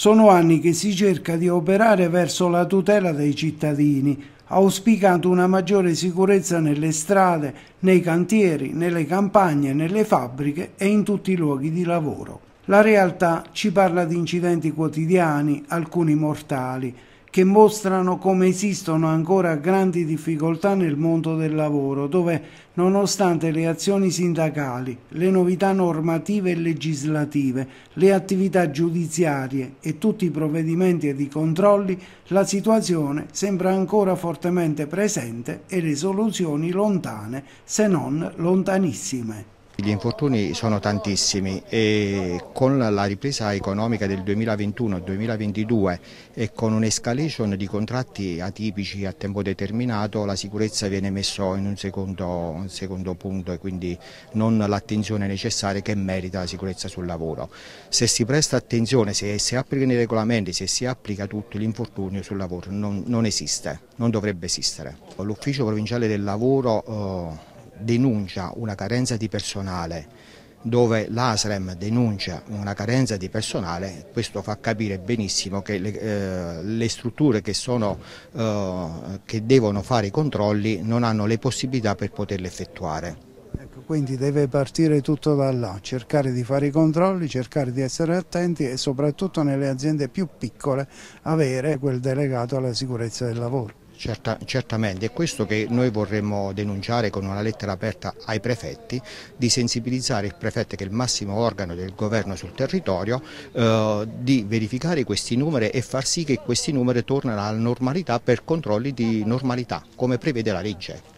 Sono anni che si cerca di operare verso la tutela dei cittadini, auspicando una maggiore sicurezza nelle strade, nei cantieri, nelle campagne, nelle fabbriche e in tutti i luoghi di lavoro. La realtà ci parla di incidenti quotidiani, alcuni mortali, che mostrano come esistono ancora grandi difficoltà nel mondo del lavoro, dove nonostante le azioni sindacali, le novità normative e legislative, le attività giudiziarie e tutti i provvedimenti ed i controlli, la situazione sembra ancora fortemente presente e le soluzioni lontane, se non lontanissime. Gli infortuni sono tantissimi e con la ripresa economica del 2021-2022 e con un'escalation di contratti atipici a tempo determinato la sicurezza viene messa in un secondo, un secondo punto e quindi non l'attenzione necessaria che merita la sicurezza sul lavoro. Se si presta attenzione, se si applicano i regolamenti, se si applica tutto l'infortunio sul lavoro non, non, esiste, non dovrebbe esistere. L'ufficio provinciale del lavoro... Eh, denuncia una carenza di personale dove l'ASREM denuncia una carenza di personale, questo fa capire benissimo che le, eh, le strutture che, sono, eh, che, devono fare i controlli non hanno le possibilità per poterli effettuare. Ecco, quindi deve partire tutto da là, cercare di fare i controlli, cercare di essere attenti e soprattutto nelle aziende più piccole avere quel delegato alla sicurezza del lavoro. Certa, certamente, è questo che noi vorremmo denunciare con una lettera aperta ai prefetti, di sensibilizzare il prefetto che è il massimo organo del governo sul territorio, eh, di verificare questi numeri e far sì che questi numeri tornino alla normalità per controlli di normalità, come prevede la legge.